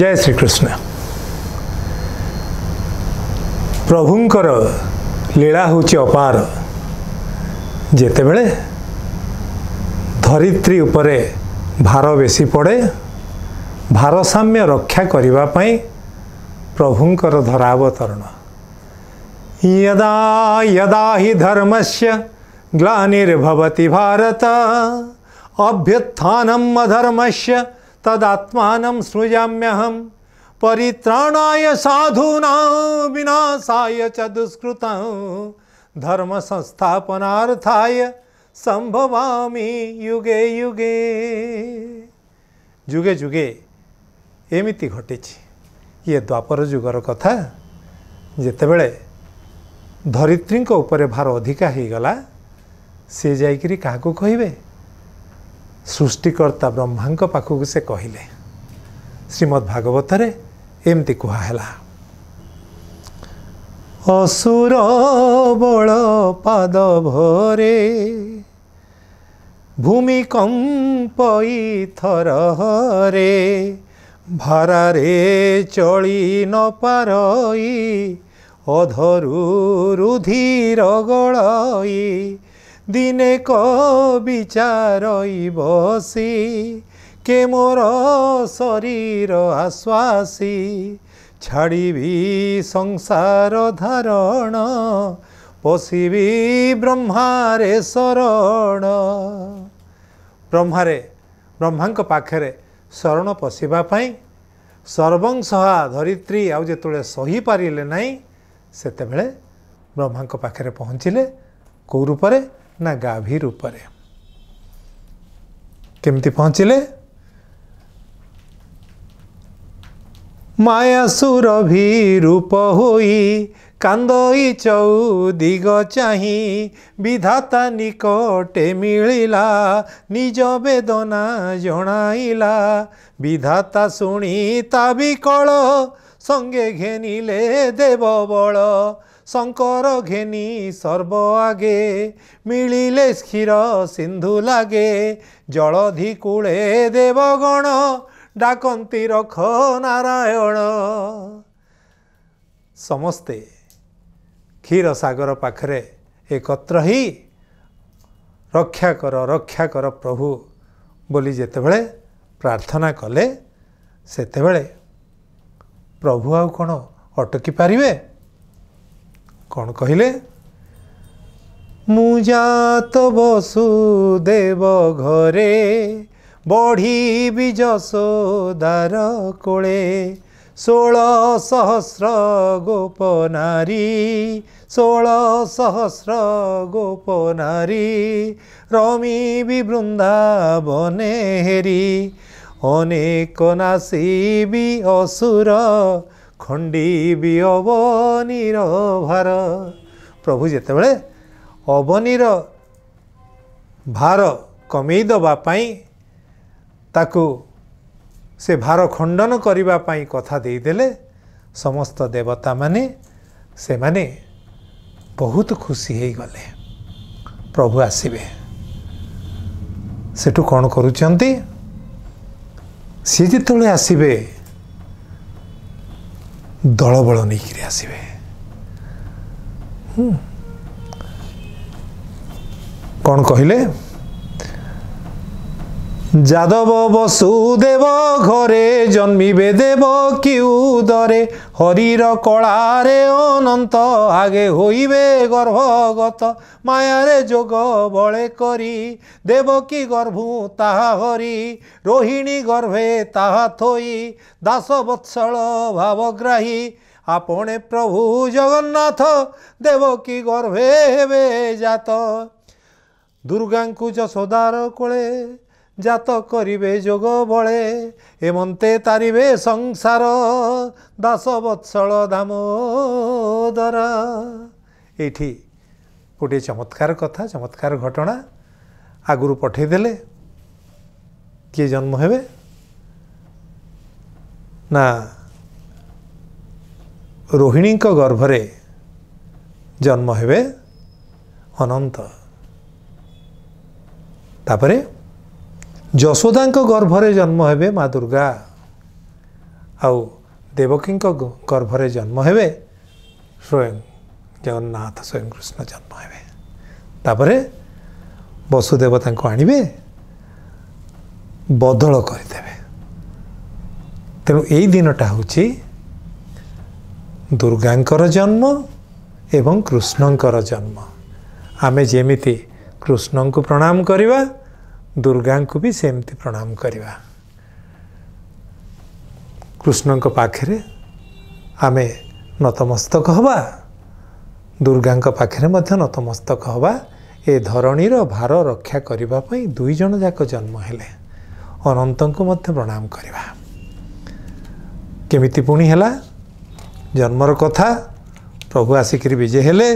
जय श्री कृष्ण प्रभुंकर लीला हूँ अपार जेते धरित्री उपरे भार बेस पड़े भारसाम्य रक्षा करने प्रभुंकर धरावतरण यदा यदा ही धर्म से ग्लानीर्भवती भारत अभ्युत्थान धर्म से तदात्मा हम परित्राणा साधुना विनाशा च दुष्कृत धर्म संस्थापनार्थाय संभवामी युगे युगे जुगे जुगे एमती घटे ये द्वापर युगर कथा जितेबले धरित्री भार अधिका हो गला से जाकर कह कहे ସୃଷ୍ଟିକର୍ତ୍ତା ବ୍ରହ୍ମାଙ୍କ ପାଖକୁ ସେ କହିଲେ ଶ୍ରୀମଦ୍ ଭାଗବତରେ ଏମିତି କୁହାହେଲା ଅସୁର ବଳ ପାଦ ଭରେ ଭୂମିକମ୍ପଇ ଥରରେ ଭାରାରେ ଚଳି ନ ପାରଇ ଅଧରୁ ରୁଧିର ଗଳଇ দিনে ক বিচারই বসি কে মোর শরীর আশ্বাসী ছাড়িবি সংসার ধারণ পশিবি ବ୍ରହ୍ମାରେ ଶରଣ ବ୍ରହ୍ମାରେ ବ୍ରହ୍ମାଙ୍କ ପାଖରେ ଶରଣ ପଶିବା ପାଇଁ ସର୍ବଂସହା ଧରିତ୍ରୀ ଆଉ ଯେତେବେଳେ ସହିପାରିଲେ ନାହିଁ ସେତେବେଳେ ବ୍ରହ୍ମାଙ୍କ ପାଖରେ ପହଞ୍ଚିଲେ କେଉଁ ରୂପରେ ନା ଗାଭୀ ରୂପରେ କେମିତି ପହଞ୍ଚିଲେ ମାୟା ସୁରଭି ରୂପ ହୋଇ କାନ୍ଦଇ ଚଉଦିଗ ଚାହିଁ ବିଧାତା ନିକଟେ ମିଳିଲା ନିଜ ବେଦନା ଜଣାଇଲା ବିଧାତା ଶୁଣି ତା ବିକଳ ସଙ୍ଗେ ଘେନିଲେ ଦେବ ବଳ ଶଙ୍କର ଘେନି ସର୍ବ ଆଗେ ମିଳିଲେ କ୍ଷୀର ସିନ୍ଧୁ ଲାଗେ ଜଳଧି କୂଳେ ଦେବଗଣ ଡାକନ୍ତି ରଖ ନାରାୟଣ ସମସ୍ତେ କ୍ଷୀର ସାଗର ପାଖରେ ଏକତ୍ର ହି ରକ୍ଷା କର ରକ୍ଷା କର ପ୍ରଭୁ ବୋଲି ଯେତେବେଳେ ପ୍ରାର୍ଥନା କଲେ ସେତେବେଳେ ପ୍ରଭୁ ଆଉ କ'ଣ ଅଟକି ପାରିବେ କ'ଣ କହିଲେ ମୁଁ ଜାତ ବସୁଦେବ ଘରେ ବଢ଼ିବି ଯଶୋଦାର କୋଳେ ଷୋଳ ସହସ୍ର ଗୋପ ନାରୀ ଷୋଳ ସହସ୍ର ଗୋପ ନାରୀ ରମିବି ବୃନ୍ଦାବନେ ହେରି ଅନେକ ନାସିବି ଅସୁର ବି ଅବନିର ଭାର ପ୍ରଭୁ ଯେତେବେଳେ ଅବନିର ଭାର କମେଇ ଦେବା ପାଇଁ ତାକୁ ସେ ଭାର ଖଣ୍ଡନ କରିବା ପାଇଁ କଥା ଦେଇଦେଲେ ସମସ୍ତ ଦେବତାମାନେ ସେମାନେ ବହୁତ ଖୁସି ହୋଇଗଲେ ପ୍ରଭୁ ଆସିବେ ସେଠୁ କ'ଣ କରୁଛନ୍ତି ସିଏ ଯେତେବେଳେ ଆସିବେ ଦଳବଳ ନେଇକିରି ଆସିବେ କ'ଣ କହିଲେ যাদব বসুদেব ঘরে জন্মিবে দেব কিউ দরে হরির কড়ারে অনন্ত আগে হইবে গর্ভগত মায়ারে যোগ বলে করি দেবকী গর্ভু তাহা হরি রোহিণী গর্ভে তাহা থই দাস বৎসল ভাবগ্রাহী আপণে প্রভু জগন্নাথ দেবকী গর্ভে হেবে জাত দুর্গাঙ্কু যশোদার কোলে ଜାତ କରିବେ ଯୋଗ ବଳେ ଏମନ୍ତେ ତାରିବେ ସଂସାର ଦାସ ବତ୍ସଳ ଦର ଏଇଠି ଗୋଟିଏ ଚମତ୍କାର କଥା ଚମତ୍କାର ଘଟଣା ଆଗରୁ ପଠାଇଦେଲେ କିଏ ଜନ୍ମ ହେବେ ନା ରୋହିଣୀଙ୍କ ଗର୍ଭରେ ଜନ୍ମ ହେବେ ଅନନ୍ତ ତାପରେ ଯଶୋଦାଙ୍କ ଗର୍ଭରେ ଜନ୍ମ ହେବେ ମା ଦୁର୍ଗା ଆଉ ଦେବକୀଙ୍କ ଗର୍ଭରେ ଜନ୍ମ ହେବେ ସ୍ୱୟଂ ଜଗନ୍ନାଥ ସ୍ୱୟଂ କୃଷ୍ଣ ଜନ୍ମ ହେବେ ତାପରେ ବସୁଦେବ ତାଙ୍କୁ ଆଣିବେ ବଦଳ କରିଦେବେ ତେଣୁ ଏଇ ଦିନଟା ହେଉଛି ଦୁର୍ଗାଙ୍କର ଜନ୍ମ ଏବଂ କୃଷ୍ଣଙ୍କର ଜନ୍ମ ଆମେ ଯେମିତି କୃଷ୍ଣଙ୍କୁ ପ୍ରଣାମ କରିବା ଦୁର୍ଗାଙ୍କୁ ବି ସେମିତି ପ୍ରଣାମ କରିବା କୃଷ୍ଣଙ୍କ ପାଖରେ ଆମେ ନତମସ୍ତକ ହେବା ଦୁର୍ଗାଙ୍କ ପାଖରେ ମଧ୍ୟ ନତମସ୍ତକ ହେବା ଏ ଧରଣୀର ଭାର ରକ୍ଷା କରିବା ପାଇଁ ଦୁଇ ଜଣ ଯାକ ଜନ୍ମ ହେଲେ ଅନନ୍ତଙ୍କୁ ମଧ୍ୟ ପ୍ରଣାମ କରିବା କେମିତି ପୁଣି ହେଲା ଜନ୍ମର କଥା ପ୍ରଭୁ ଆସିକରି ବିଜେ ହେଲେ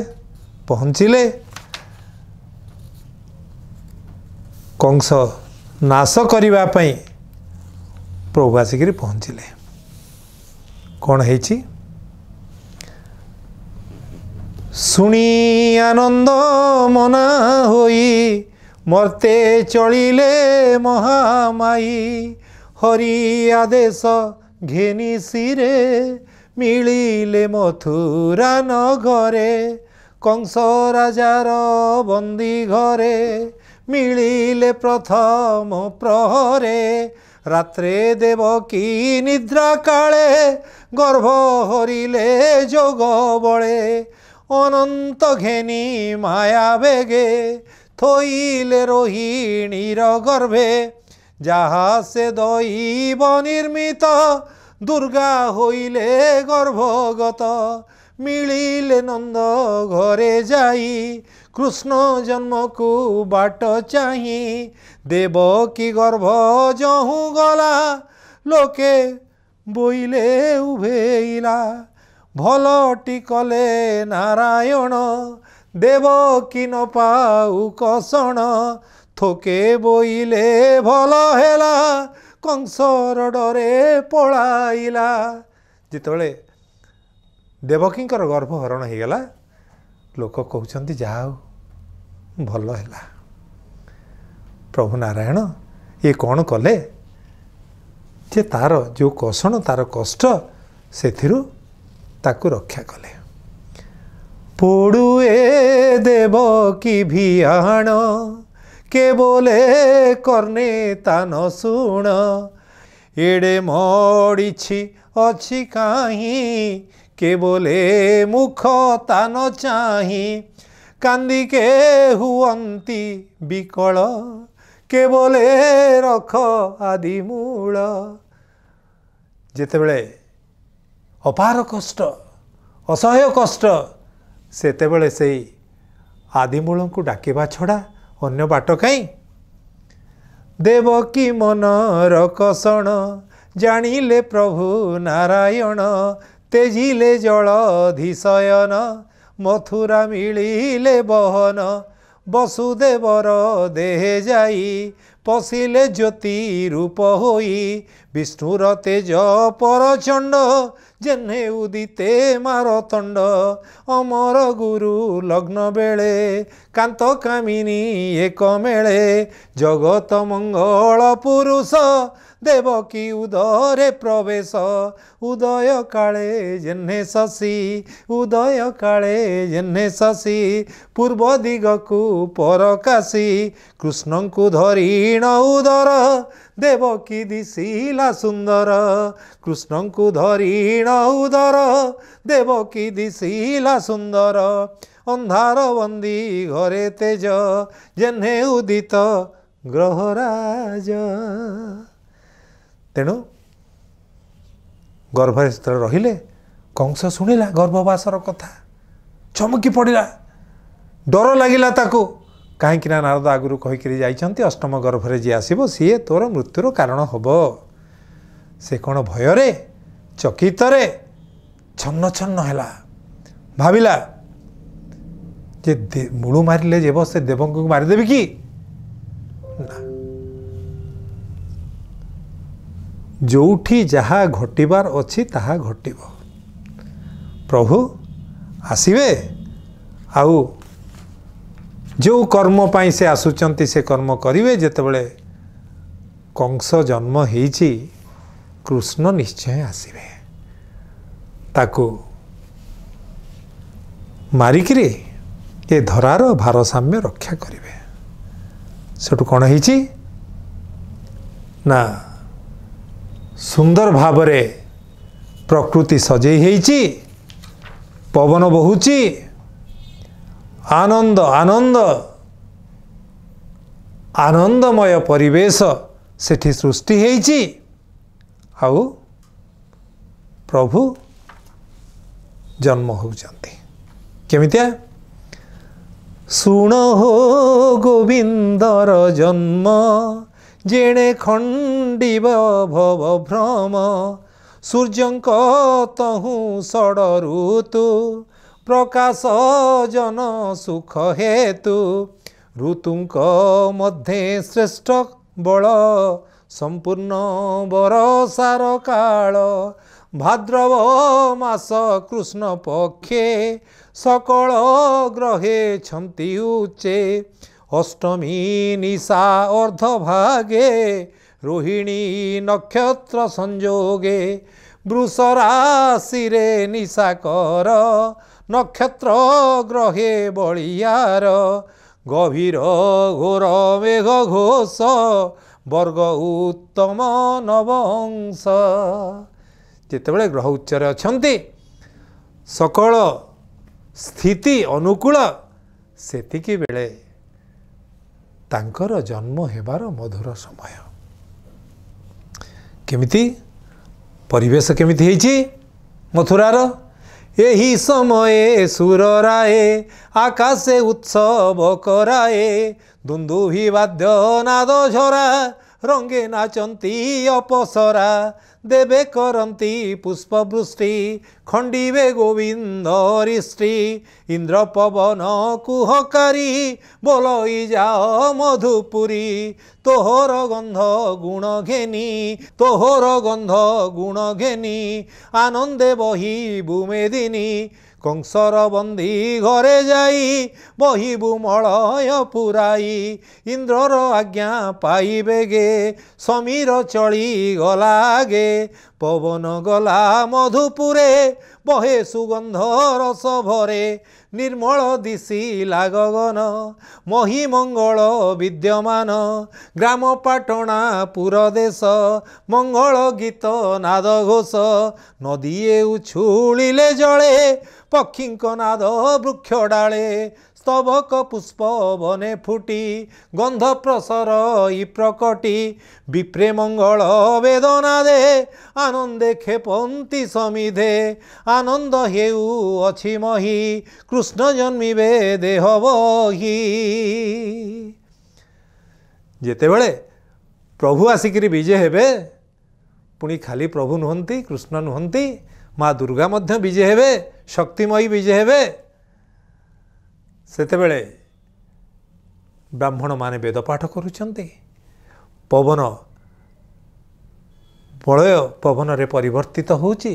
ପହଞ୍ଚିଲେ କଂସ ନାଶ କରିବା ପାଇଁ ପ୍ରଭୁ ଆସିକରି ପହଞ୍ଚିଲେ କ'ଣ ହେଇଛି ଶୁଣି ଆନନ୍ଦ ମନା ହୋଇ ମର୍ତ୍ତେ ଚଳିଲେ ମହାମାୟୀ ହରି ଆଦେଶ ଘେନିସିରେ ମିଳିଲେ ମଥୁରାନ ଘରେ କଂସ ରାଜାର ବନ୍ଦୀ ଘରେ মিলিলে প্রথম প্রহরে রাত্রে দেব কি নিদ্রা কালে গর্ভ হরিলে যোগ বলে অনন্ত ঘেনি মায়া বেগে থইলে রোহিণীর গর্ভে যাহা সে দৈব নির্মিত দুর্গা হইলে গর্ভগত মিলিলে নন্দ ঘরে যাই কৃষ্ণ জন্মকু বাট চাহি দেব কি গর্ভ জহু গলা লোকে বইলে উভেইলা ভলটি কলে নারায়ণ দেব কি ন পাউ কষণ থোকে বইলে ভল হেলা কଂସର ଡରେ ପଳାଇଲା ଯେତେବେଳେ ଦେବକୀଙ୍କର ଗର୍ଭହରଣ ହୋଇଗଲା ଲୋକ କହୁଛନ୍ତି ଯାହା ହଉ ଭଲ ହେଲା ପ୍ରଭୁ ନାରାୟଣ ଇଏ କ'ଣ କଲେ ଯେ ତା'ର ଯେଉଁ କଷଣ ତା'ର କଷ୍ଟ ସେଥିରୁ ତାକୁ ରକ୍ଷା କଲେ ପୋଡ଼ୁଏ ଦେବ କି ଭିଆଣ କେବଳ କର୍ଣ୍ଣେ ତା ନ ଶୁଣ ଏଡ଼େ ମଡ଼ିଛି ଅଛି କାହିଁ କେବଳେ ମୁଖ ତାନ ଚାହିଁ କାନ୍ଦିକେ ହୁଅନ୍ତି ବିକଳ କେବଳେ ରଖ ଆଦି ମୂଳ ଯେତେବେଳେ ଅପାର କଷ୍ଟ ଅସହ୍ୟ କଷ୍ଟ ସେତେବେଳେ ସେଇ ଆଦିମୂଳଙ୍କୁ ଡାକିବା ଛଡ଼ା ଅନ୍ୟ ବାଟ କାହିଁ ଦେବ କି ମନର କଷଣ ଜାଣିଲେ ପ୍ରଭୁ ନାରାୟଣ ତେଜିଲେ ଜଳ ଧିଶୟନ ମଥୁରା ମିଳିଲେ ବହନ ବସୁଦେବର ଦେହେ ଯାଇ पशि ज्योति रूप हु विष्णुर तेज परचण्ड जे उदिते मरत अमर गुरु लग्न बेले एक एकमे जगत मंगल पुरुष देवकी उदरे प्रवेश उदय कालेहे ससी, उदय काले जे शशी पूर्व दिग कृष्ण कृष्णु धरि କ୍ଷୀଣ ଉଦର ଦେବକୀ ଦିଶିଲା ସୁନ୍ଦର କୃଷ୍ଣଙ୍କୁ ଧରିଣ ଉଦର ଦେବକୀ ଦିଶିଲା ସୁନ୍ଦର ଅନ୍ଧାର ବନ୍ଦୀ ଘରେ ତେଜ ଜେହ୍ନେ ଉଦିତ ଗ୍ରହରାଜ ତେଣୁ ଗର୍ଭରେ ସେତେବେଳେ ରହିଲେ କଂସ ଶୁଣିଲା ଗର୍ଭବାସର କଥା ଚମକି ପଡ଼ିଲା ଡର ଲାଗିଲା ତାକୁ କାହିଁକିନା ନାରଦ ଆଗରୁ କହିକରି ଯାଇଛନ୍ତି ଅଷ୍ଟମ ଗର୍ଭରେ ଯିଏ ଆସିବ ସିଏ ତୋର ମୃତ୍ୟୁର କାରଣ ହେବ ସେ କ'ଣ ଭୟରେ ଚକିତରେ ଛନ୍ନ ଛନ୍ନ ହେଲା ଭାବିଲା ଯେ ମୂଳୁ ମାରିଲେ ଯେବ ସେ ଦେବଙ୍କୁ ମାରିଦେବି କି ନା ଯେଉଁଠି ଯାହା ଘଟିବାର ଅଛି ତାହା ଘଟିବ ପ୍ରଭୁ ଆସିବେ ଆଉ ଯେଉଁ କର୍ମ ପାଇଁ ସେ ଆସୁଛନ୍ତି ସେ କର୍ମ କରିବେ ଯେତେବେଳେ କଂସ ଜନ୍ମ ହେଇଛି କୃଷ୍ଣ ନିଶ୍ଚୟ ଆସିବେ ତାକୁ ମାରିକିରି ଏ ଧରାର ଭାରସାମ୍ୟ ରକ୍ଷା କରିବେ ସେଠୁ କ'ଣ ହେଇଛି ନା ସୁନ୍ଦର ଭାବରେ ପ୍ରକୃତି ସଜେଇ ହେଇଛି ପବନ ବହୁଛି ଆନନ୍ଦ ଆନନ୍ଦ ଆନନ୍ଦମୟ ପରିବେଶ ସେଠି ସୃଷ୍ଟି ହୋଇଛି ଆଉ ପ୍ରଭୁ ଜନ୍ମ ହେଉଛନ୍ତି କେମିତିଆ ଶୁଣ ହୋ ଗୋବିନ୍ଦର ଜନ୍ମ ଜେଣେ ଖଣ୍ଡିବ ଭବ ଭ୍ରମ ସୂର୍ଯ୍ୟଙ୍କ ତହୁଁ ଷଡ଼ ଋତୁ प्रकाश जन सुख हेतु ऋतु मध्य श्रेष्ठ बल संपूर्ण बरसार काल भाद्रव मास कृष्ण पक्षे सकल ग्रहे छंति उचे अष्टमी निशा अर्धभागे रोहिणी नक्षत्र संयोगे वृष राशि निशा कर नक्षत्र ग्रहे बलिर गभीर घोर मेघ घोष बर्ग उत्तम नवंशेबे ग्रह उच्च अहिले सकल स्थिति अनुकूल सतिक बेले, तर जन्म हबार मधुर समय केवेश के मथुरार ଏହି ସମୟେ ସୁରରାଏ ଆକାଶେ ଉତ୍ସବ କରାଏ ଦୁନ୍ଦୁଭି ବାଦ୍ୟ ନାଦ ଝରା ରଙ୍ଗେ ନାଚନ୍ତି ଅପସରା ଦେବେ କରନ୍ତି ପୁଷ୍ପ ବୃଷ୍ଟି ଖଣ୍ଡିବେ ଗୋବିନ୍ଦ ରିଷ୍ଟି ଇନ୍ଦ୍ର ପବନ କୁହକାରୀ ବୋଲଇ ଯାଅ ମଧୁପୁରୀ ତୋହର ଗନ୍ଧ ଗୁଣ ଘେନି ତୋହର ଗନ୍ଧ ଗୁଣ ଘେନି ଆନନ୍ଦେ ବହି ବୁମେଦିନୀ କଂସର ବନ୍ଦୀ ଘରେ ଯାଇ ବହିବୁ ମଳୟ ପୁରାଇ ଇନ୍ଦ୍ରର ଆଜ୍ଞା ପାଇବେ ଗେ ସମୀର ଚଳି ଗଲା ଗେ ପବନ ଗଲା ମଧୁପୁରେ ବହେ ସୁଗନ୍ଧ ରସ ଭରେ ନିର୍ମଳ ଦିଶିଲା ଗଗନ ମହିମଙ୍ଗଳ ବିଦ୍ୟମାନ ଗ୍ରାମ ପାଟଣା ପୁର ଦେଶ ମଙ୍ଗଳ ଗୀତ ନାଦ ଘୋଷ ନଦୀ ଉଛୁଳିଲେ ଜଳେ ପକ୍ଷୀଙ୍କ ନାଦ ବୃକ୍ଷ ଡାଳେ ସ୍ତବକ ପୁଷ୍ପ ବନେ ଫୁଟି ଗନ୍ଧ ପ୍ରସର ଇ ପ୍ରକଟି ବିପ୍ରେ ମଙ୍ଗଳ ବେଦନା ଦେ ଆନନ୍ଦେ କ୍ଷେପନ୍ତି ସମିଧେ ଆନନ୍ଦ ହେଉ ଅଛି ମହି କୃଷ୍ଣ ଜନ୍ମିବେ ଦେହ ବହି ଯେତେବେଳେ ପ୍ରଭୁ ଆସିକିରି ବିଜେ ହେବେ ପୁଣି ଖାଲି ପ୍ରଭୁ ନୁହନ୍ତି କୃଷ୍ଣ ନୁହନ୍ତି ମା ଦୁର୍ଗା ମଧ୍ୟ ବିଜେ ହେବେ ଶକ୍ତିମୟୀ ବିଜେ ହେବେ ସେତେବେଳେ ବ୍ରାହ୍ମଣମାନେ ବେଦପାଠ କରୁଛନ୍ତି ପବନ ବଳୟ ପବନରେ ପରିବର୍ତ୍ତିତ ହେଉଛି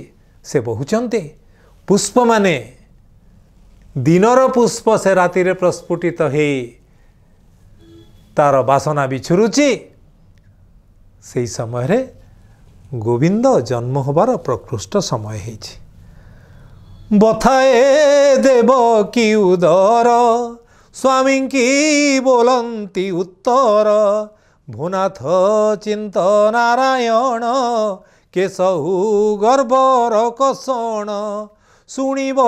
ସେ ବହୁଛନ୍ତି ପୁଷ୍ପମାନେ ଦିନର ପୁଷ୍ପ ସେ ରାତିରେ ପ୍ରସ୍ଫୁଟିତ ହୋଇ ତା'ର ବାସନା ବିଛୁରୁଛି ସେହି ସମୟରେ ଗୋବିନ୍ଦ ଜନ୍ମ ହେବାର ପ୍ରକୃଷ୍ଟ ସମୟ ହେଇଛି ବଥାଏ ଦେବ କି ଉଦର ସ୍ୱାମୀଙ୍କି ବୋଲନ୍ତି ଉତ୍ତର ଭୁନାଥ ଚିନ୍ତ ନାରାୟଣ କେଶହୁ ଗର୍ବର କଷଣ ଶୁଣିବ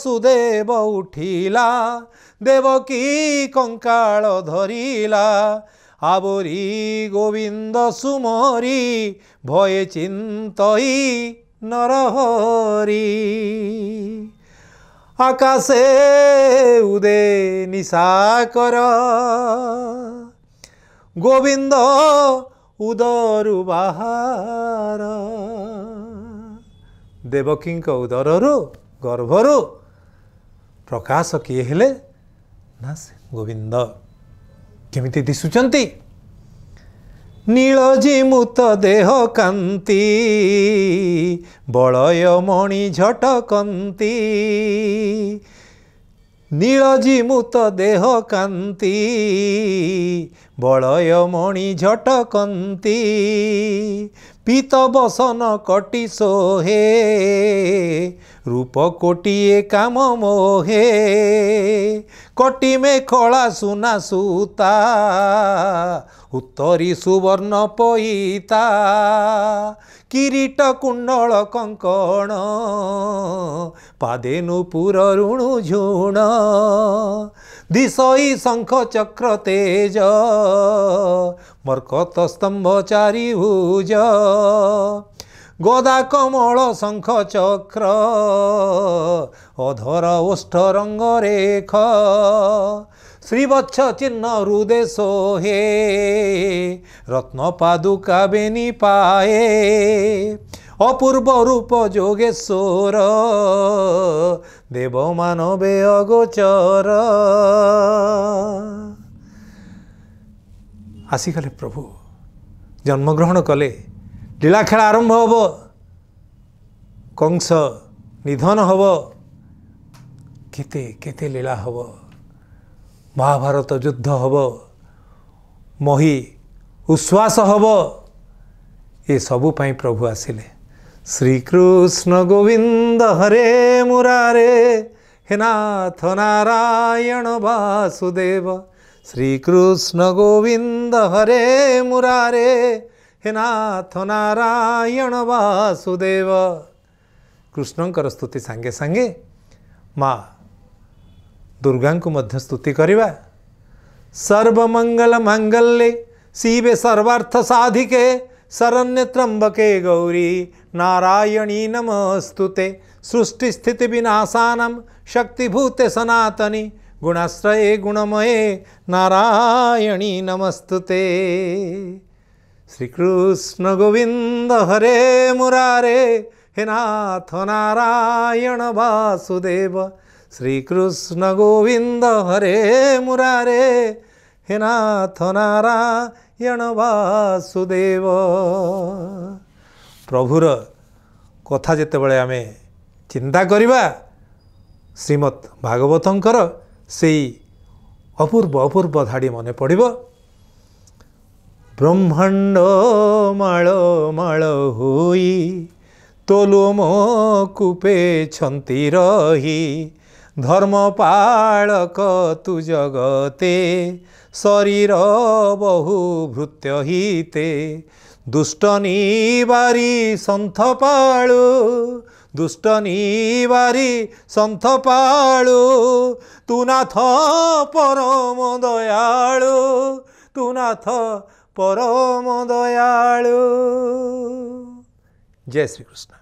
ସୁଦେବ ଉଠିଲା ଦେବକୀ କଙ୍କାଳ ଧରିଲା ଆବରି ଗୋବିନ୍ଦ ସୁମରି ଭୟେ ଚିନ୍ତଇ নরহরি আকাশে উদে নিশা কর গোবিন্দ উদরু বাহার দেবকীঙ্ক উদররু গর্ভরু প্রকাশ কি হলে না সে গোবিন্দ কমিটি দিশুচ্ছ নীলজিমুত দেহ কান্তি বলয়মণি ঝটকন্তি নীলজিমুত দেহ কান্তি বলয়মণি ঝটকন্তি পীতবসন কটি সোহে রূপ কোটিয়ে কাম মোহে কটিমে খোলা সুনা সুতা ଉତ୍ତରୀ ସୁବର୍ଣ୍ଣ ପଇତା କିରୀଟ କୁଣ୍ଡଳ କଙ୍କଣ ପାଦେ ନୁପୁର ଋଣୁ ଝୁଣ ଦିଶଇ ଶଙ୍ଖ ଚକ୍ର ତେଜ ମର୍କତ ସ୍ତମ୍ଭ ଚାରି ଭୁଜ ଗଦା କମଳ ଶଙ୍ଖ ଚକ୍ର ଅଧର ଓଷ୍ଠ ରଙ୍ଗରେଖ শ্রীবৎস চিহ্ন হৃদে সোহে রত্ন পাদুকা বেনি পায়ে অপূর্ব রূপ যোগেশ্বর দেব মানবে অগোচর আসিগলে প্রভু জন্মগ্রহণ কলে লীলা খেলা আরম্ভ হব কংস নিধন হব কেতে কেতে লীলা হব ମହାଭାରତ ଯୁଦ୍ଧ ହେବ ମହି ଉଶ୍ୱାସ ହେବ ଏସବୁ ପାଇଁ ପ୍ରଭୁ ଆସିଲେ ଶ୍ରୀକୃଷ୍ଣ ଗୋବିନ୍ଦ ହରେ ମୁରାରେ ହେନାଥ ନାରାୟଣ ବାସୁଦେବ ଶ୍ରୀକୃଷ୍ଣ ଗୋବିନ୍ଦ ହରେ ମୁରାରେ ହେନାଥ ନାରାୟଣ ବାସୁଦେବ କୃଷ୍ଣଙ୍କର ସ୍ତୁତି ସାଙ୍ଗେ ସାଙ୍ଗେ ମା' दुर्गा को स्तुति करवा सर्वमंगल मंगल्य शिवे सर्वार्थ साधिके शरण्य त्र्यंबके गौरी नारायणी नमस्तुते सृष्टि स्थिति विनाशान शक्तिभूते सनातनी गुणाश्रय गुणमय नारायणी नमस्तुते श्रीकृष्ण गोविंद हरे मुरारे हे नाथ नारायण वासुदेव ଶ୍ରୀକୃଷ୍ଣ ଗୋବିନ୍ଦ ହରେ ମୁରାରେ ହେନାଥ ନାରାୟଣ ବାସୁଦେବ ପ୍ରଭୁର କଥା ଯେତେବେଳେ ଆମେ ଚିନ୍ତା କରିବା ଶ୍ରୀମଦ୍ ଭାଗବତଙ୍କର ସେଇ ଅପୂର୍ବ ଅପୂର୍ବ ଧାଡ଼ି ମନେ ପଡ଼ିବ ବ୍ରହ୍ମାଣ୍ଡ ମାଳ ମାଳ ହୋଇ ତୋଲୁମ କୁପେ ଛନ୍ତି ରହି ଧର୍ମପାଳକ ତୁ ଜଗତେ ଶରୀର ବହୁ ଭୃତ୍ୟ ହିତେ ଦୁଷ୍ଟ ନିବାରି ସନ୍ଥ ପାଳୁ ଦୁଷ୍ଟ ନିବାରି ସନ୍ଥ ପାଳୁ ତୁ ନାଥ ପରମ ଦୟାଳୁ ତୁ ନାଥ ପରମ ଦୟାଳୁ ଜୟ ଶ୍ରୀକୃଷ୍ଣ